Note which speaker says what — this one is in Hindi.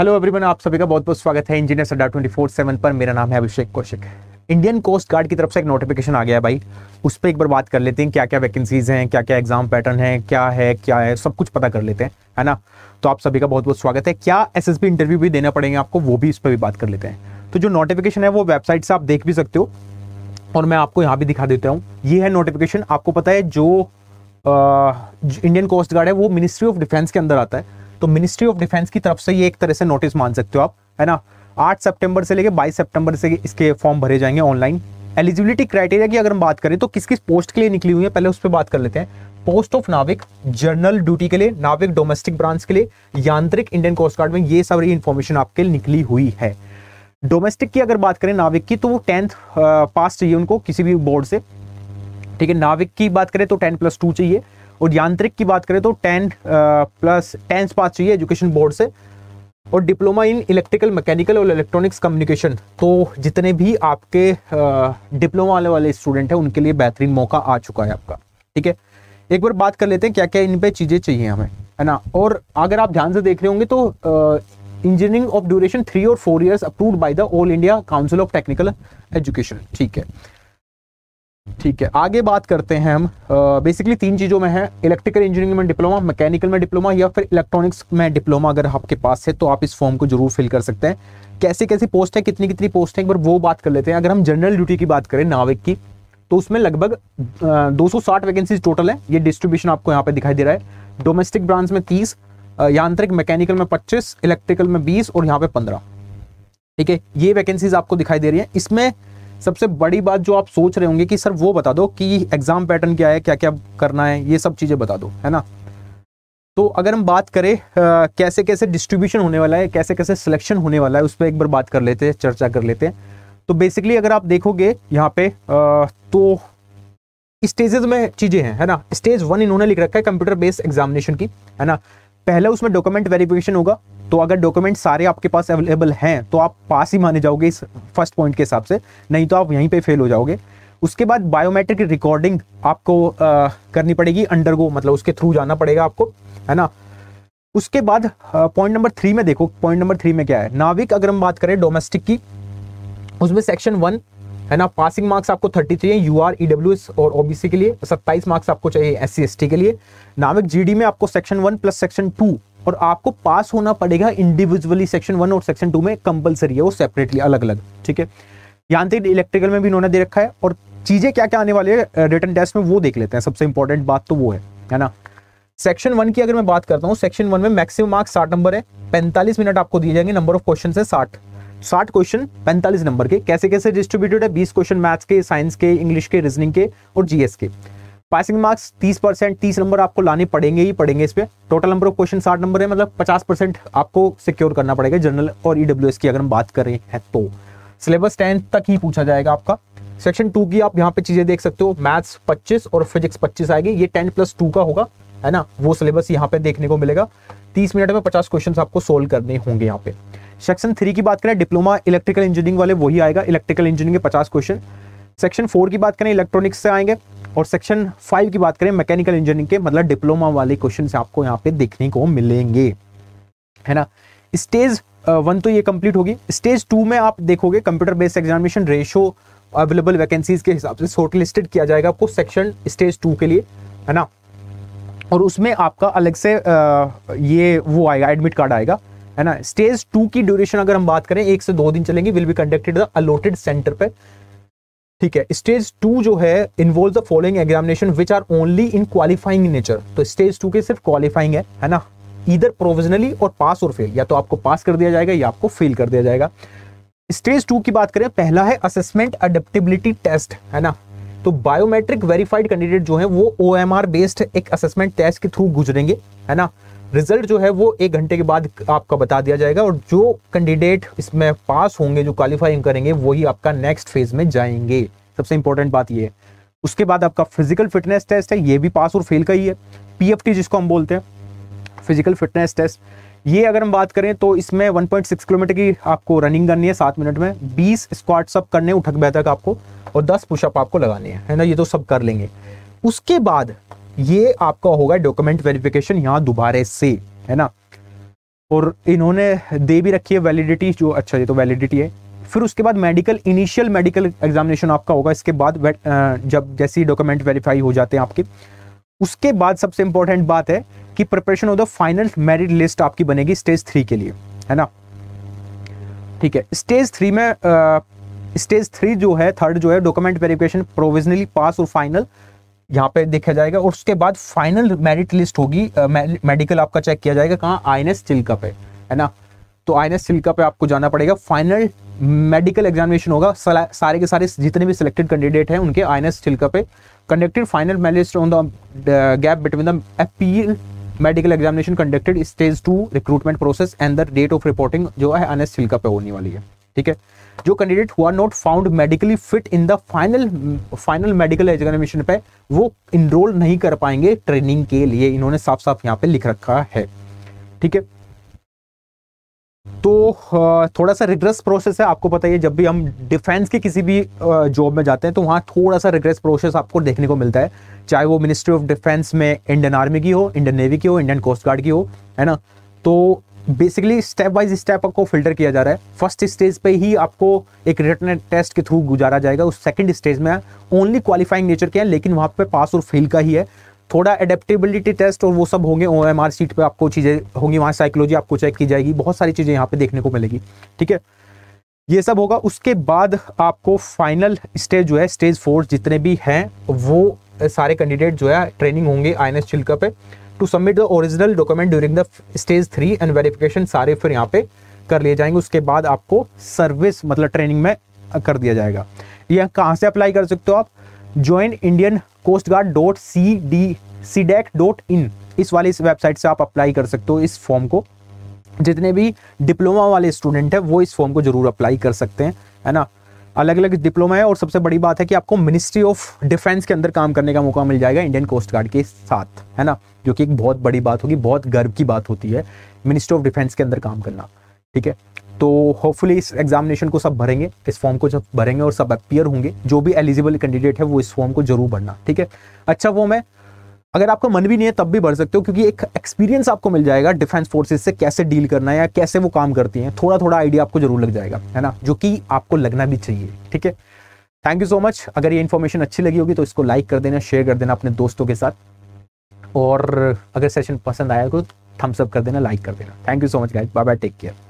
Speaker 1: हेलो एवरीवन आप सभी का बहुत बहुत स्वागत है इंजीनियर सड्डा ट्वेंटी फोर सेवन पर मेरा नाम है Abhishek Kaushik Indian coast guard की तरफ से एक नोटिफिकेशन आ गया है भाई उस पर एक बार बात कर लेते हैं क्या क्या वैकेंसीज हैं क्या क्या एग्जाम पैटर्न है क्या है क्या है सब कुछ पता कर लेते हैं है ना तो आप सभी का बहुत बहुत स्वागत है क्या एस इंटरव्यू भी देना पड़ेंगे आपको वो भी इस पर भी बात कर लेते हैं तो जो नोटिफिकेशन है वो वेबसाइट से आप देख भी सकते हो और मैं आपको यहाँ भी दिखा देता हूँ ये है नोटिफिकेशन आपको पता है जो इंडियन कोस्ट गार्ड है वो मिनिस्ट्री ऑफ डिफेंस के अंदर आता है तो मिनिस्ट्री ऑफ डिफेंस की तरफ से ये एक तरह से नोटिस मान सकते हो आप है ना आठ सेप्टेम्बर से लेकर बाईस सेप्टेम्बर से इसके फॉर्म भरे जाएंगे ऑनलाइन एलिजिबिलिटी क्राइटेरिया की अगर हम बात करें तो किस किस पोस्ट के लिए निकली हुई है पहले उस पर बात कर लेते हैं पोस्ट ऑफ नाविक जर्नल ड्यूटी के लिए नाविक डोमेस्टिक ब्रांच के लिए यांत्रिक इंडियन कोस्ट गार्ड में ये सारी इंफॉर्मेशन आपके निकली हुई है डोमेस्टिक की अगर बात करें नाविक की तो वो टेंथ पास चाहिए उनको किसी भी बोर्ड से ठीक है नाविक की बात करें तो टेन प्लस टू चाहिए और यांत्रिक की बात करें तो टेन प्लस टेंथ पास चाहिए एजुकेशन बोर्ड से और डिप्लोमा इन इलेक्ट्रिकल मैकेनिकल और इलेक्ट्रॉनिक्स कम्युनिकेशन तो जितने भी आपके डिप्लोमा वाले वाले स्टूडेंट हैं उनके लिए बेहतरीन मौका आ चुका है आपका ठीक है एक बार बात कर लेते हैं क्या क्या इन पे चीज़ें चाहिए हमें है ना और अगर आप ध्यान से देख रहे होंगे तो इंजीनियरिंग ऑफ ड्यूरेशन थ्री और four years approve by the All India Council of Technical Education ठीक है ठीक है आगे बात करते हैं हम बेसिकली तीन चीज़ों में है इलेक्ट्रिकल इंजीनियरिंग में डिप्लोमा मैकेनिकल में डिप्लोमा या फिर इलेक्ट्रॉनिक्स में डिप्लोमा अगर आपके पास है तो आप इस फॉर्म को जरूर फिल कर सकते हैं कैसे कैसे पोस्ट है कितनी कितनी पोस्ट है एक बार वो बात कर लेते हैं अगर हम जनरल ड्यूटी की बात करें नाविक की तो उसमें लगभग दो सौ टोटल है ये डिस्ट्रीब्यूशन आपको यहाँ पे दिखाई दे रहा है डोमेस्टिक ब्रांच में तीस यांत्रिक मैकेनिकल में पच्चीस इलेक्ट्रिकल में बीस और यहाँ पे पंद्रह ठीक है ये वैकेंसीज आपको दिखाई दे रही है इसमें सबसे बड़ी बात जो आप सोच रहे होंगे कि सर वो बता दो कि एग्ज़ाम पैटर्न क्या है क्या क्या करना है ये सब चीज़ें बता दो है ना तो अगर हम बात करें आ, कैसे कैसे डिस्ट्रीब्यूशन होने वाला है कैसे कैसे सिलेक्शन होने वाला है उस पर एक बार बात कर लेते हैं चर्चा कर लेते हैं तो बेसिकली अगर आप देखोगे यहाँ पे आ, तो स्टेजेस में चीज़ें हैं है ना स्टेज वन इन्होंने लिख रखा है कंप्यूटर बेस्ड एग्जामिनेशन की है ना पहले उसमें डॉक्यूमेंट वेरिफिकेशन होगा तो अगर डॉक्यूमेंट सारे आपके पास अवेलेबल हैं तो आप पास ही माने जाओगे इस फर्स्ट पॉइंट के हिसाब से नहीं तो आप यहीं पे फेल हो जाओगे उसके बाद बायोमेट्रिक रिकॉर्डिंग आपको आ, करनी पड़ेगी अंडरगो मतलब उसके थ्रू जाना पड़ेगा आपको है ना उसके बाद पॉइंट नंबर थ्री में देखो पॉइंट नंबर थ्री में क्या है नाविक अगर हम बात करें डोमेस्टिक की उसमें सेक्शन वन है ना पासिंग मार्क्स आपको थ्री चाहिए यू आर ईडब्ल्यू एस और ओबीसी के लिए 27 मार्क्स आपको चाहिए एस सी के लिए नाविक जीडी में आपको section one plus section two और आपको पास होना पड़ेगा इंडिविजुअली सेक्शन वन और सेक्शन टू में कंपलसरी है वो सेपरेटली अलग अलग ठीक है यांत्रिक इलेक्ट्रिकल में भी इन्होंने दे रखा है और चीज़ें क्या क्या आने वाली है रिटर्न टेस्ट में वो देख लेते हैं सबसे इंपॉर्टेंट बात तो वो है है ना सेक्शन वन की अगर मैं बात करता हूँ सेक्शन वन में मैक्सिमम मार्क्स साठ नंबर है पैंतालीस मिनट आपको दिए जाएंगे नंबर ऑफ क्वेश्चन है साठ साठ क्वेश्चन पैंतालीस नंबर के कैसे कैसे डिस्ट्रीब्यूटेड है बीस क्वेश्चन मैथ्स के साइंस के इंग्लिश के रीजनिंग के और जीएस के पासिंग मार्क्स 30 परसेंट तीस नंबर आपको लाने पड़ेंगे ही पड़ेंगे इस पर टोटल नंबर ऑफ क्वेश्चन साठ नंबर है मतलब 50 परसेंट आपको सिक्योर करना पड़ेगा जनरल और ईडब्ल्यू e की अगर हम बात कर रहे हैं तो सिलेबस टेंथ तक ही पूछा जाएगा आपका सेक्शन टू की आप यहाँ पे चीजें देख सकते हो मैथ्स पच्चीस और फिजिक्स पच्चीस आएगी ये टेन प्लस टू का होगा है ना वो सिलेबस यहाँ पे देखने को मिलेगा तीस मिनट में पचास क्वेश्चन आपको सोल्व करने होंगे यहाँ पे सेक्शन थ्री की बात करें डिप्लोमा इलेक्ट्रिकल इंजीनियरिंग वाले वही आएगा इलेक्ट्रिकल इंजीनियरिंग के पचास क्वेश्चन सेक्शन फोर की बात करें इलेक्ट्रॉनिक्स से आएंगे और सेक्शन फाइव की बात करें मैकेनिकल इंजीनियरिंग के मतलब डिप्लोमा वाले क्वेश्चन आपको यहाँ पे देखने को मिलेंगे है ना स्टेज वन uh, तो ये कंप्लीट होगी स्टेज टू में आप देखोगे computer based examination ratio available vacancies के हिसाब से शॉर्टलिस्टेड किया जाएगा आपको सेक्शन स्टेज टू के लिए है ना और उसमें आपका अलग से आ, uh, ये वो आएगा एडमिट कार्ड आएगा है ना स्टेज टू की ड्यूरेशन अगर हम बात करें एक से दो दिन चलेंगे will be conducted the allotted centre पे ठीक है स्टेज टू जो है involve the following examination which are only in qualifying nature तो स्टेज टू के सिर्फ क्वालिफाइंग है है ना इधर प्रोविजनली और पास और फेल या तो आपको पास कर दिया जाएगा या आपको फेल कर दिया जाएगा स्टेज टू की बात करें पहला है असेसमेंट अडेप्टिबिलिटी टेस्ट है ना तो बायोमेट्रिक वेरीफाइड कैंडिडेट जो है वो ओ बेस्ड एक असेसमेंट टेस्ट के थ्रू गुजरेंगे है ना रिजल्ट जो है वो एक घंटे के बाद आपका बता दिया जाएगा और जो कैंडिडेट इसमें पास होंगे जो क्वालिफाइंग करेंगे वही आपका नेक्स्ट फेज में जाएंगे सबसे इंपॉर्टेंट बात ये है उसके बाद आपका फिजिकल फिटनेस टेस्ट है ये भी पास और फेल का ही है पीएफटी जिसको हम बोलते हैं फिजिकल फिटनेस टेस्ट ये अगर हम बात करें तो इसमें 1.6 किलोमीटर की आपको रनिंग करनी है सात मिनट में 20 स्क्वाट्स सब करने उठक बैठक आपको और 10 पुशअप आपको लगाने हैं है ना ये तो सब कर लेंगे उसके बाद ये आपका होगा डॉक्यूमेंट वेरिफिकेशन यहाँ दोबारे से है ना और इन्होंने दे भी रखी है वैलिडिटी जो अच्छा ये तो वैलिडिटी है फिर उसके बाद मेडिकल इनिशियल मेडिकल एग्जामिनेशन आपका होगा इसके बाद uh, जब जैसे ही डॉक्यूमेंट वेरीफाई हो जाते हैं आपके उसके बाद सबसे इंपॉर्टेंट बात है कि preparation of the final merit list आपकी बनेगी स्टेज थ्री के लिए है ना ठीक है स्टेज थ्री में स्टेज uh, थ्री जो है थर्ड जो है डॉक्यूमेंट वेरिफिकेशन प्रोविजनली पास और फाइनल यहाँ पे देखा जाएगा और उसके बाद फाइनल मेरिट लिस्ट होगी मेडिकल uh, आपका चेक किया जाएगा कहाँ आई एन एस चिल्का पे है ना तो आई एन एस चिल्का पे आपको जाना पड़ेगा फाइनल मेडिकल एग्जामिनेशन होगा सारे के सारे जितने भी सिलेक्टेड कैंडिडेट हैं उनके आई एन एस छिलका पे conducted final merit list on the gap between the appeal medical examination conducted stage two recruitment process and the date of reporting जो है आई एन एस छिलका पे होने वाली है ठीक है जो कैंडिडेट हुआ not found medically fit in the final final medical examination पे वो इनरोल नहीं कर पाएंगे ट्रेनिंग के लिए इन्होंने साफ साफ यहाँ पे लिख रखा है ठीक है तो थोड़ा सा रिग्रेस प्रोसेस है आपको पता ही है जब भी हम डिफेंस के किसी भी जॉब में जाते हैं तो वहाँ थोड़ा सा रिग्रेस प्रोसेस आपको देखने को मिलता है चाहे वो मिनिस्ट्री ऑफ डिफेंस में इंडियन आर्मी की हो इंडियन नेवी की हो इंडियन कोस्ट गार्ड की हो है ना तो बेसिकली स्टेप बाई स्टेप आपको फिल्टर किया जा रहा है फर्स्ट स्टेज पे ही आपको एक रिटर्न टेस्ट के थ्रू गुजारा जाएगा उस सेकंड स्टेज में ओनली क्वालिफाइंग नेचर के हैं लेकिन वहाँ पे पास और फेल का ही है थोड़ा एडेप्टेबिलिटी टेस्ट और वो सब होंगे ओ एम आर सीट पर आपको चीज़ें होंगी वहाँ साइकोलॉजी आपको चेक की जाएगी बहुत सारी चीज़ें यहाँ पे देखने को मिलेगी ठीक है ये सब होगा उसके बाद आपको फाइनल स्टेज जो है स्टेज फोर जितने भी हैं वो सारे कैंडिडेट जो है ट्रेनिंग होंगे आई एन एस छिलका पे to submit the original document during the stage three and verification सारे फिर यहाँ पे कर लिए जाएंगे उसके बाद आपको सर्विस मतलब ट्रेनिंग में कर दिया जाएगा यह कहाँ से अप्लाई कर सकते हो आप join Indian coast guard dot C D C DAC dot in इस वाले इस वेबसाइट से आप अप्लाई कर सकते हो इस फॉर्म को जितने भी डिप्लोमा वाले स्टूडेंट हैं वो इस फॉर्म को जरूर अप्लाई कर सकते हैं है ना अलग अलग डिप्लोमा है और सबसे बड़ी बात है कि आपको मिनिस्ट्री ऑफ डिफेंस के अंदर काम करने का मौका मिल जाएगा इंडियन कोस्ट गार्ड के साथ है ना जो कि एक बहुत बड़ी बात होगी बहुत गर्व की बात होती है मिनिस्ट्री ऑफ डिफेंस के अंदर काम करना ठीक है तो होपफुली इस एग्जामिनेशन को सब भरेंगे इस फॉर्म को जब भरेंगे और सब अपियर होंगे जो भी एलिजिबल कैंडिडेट है वो इस फॉर्म को जरूर भरना ठीक है अच्छा फॉर्म है अगर आपका मन भी नहीं है तब भी भर सकते हो क्योंकि एक एक्सपीरियंस आपको मिल जाएगा डिफेंस फोर्सेज से कैसे डील करना है या कैसे वो काम करती हैं थोड़ा थोड़ा आइडिया आपको जरूर लग जाएगा है ना जो कि आपको लगना भी चाहिए ठीक है थैंक यू सो मच अगर ये इन्फॉर्मेशन अच्छी लगी होगी तो इसको लाइक कर देना शेयर कर देना अपने दोस्तों के साथ और अगर सेशन पसंद आया तो थम्सअप कर देना लाइक कर देना thank you so much guys bye bye take care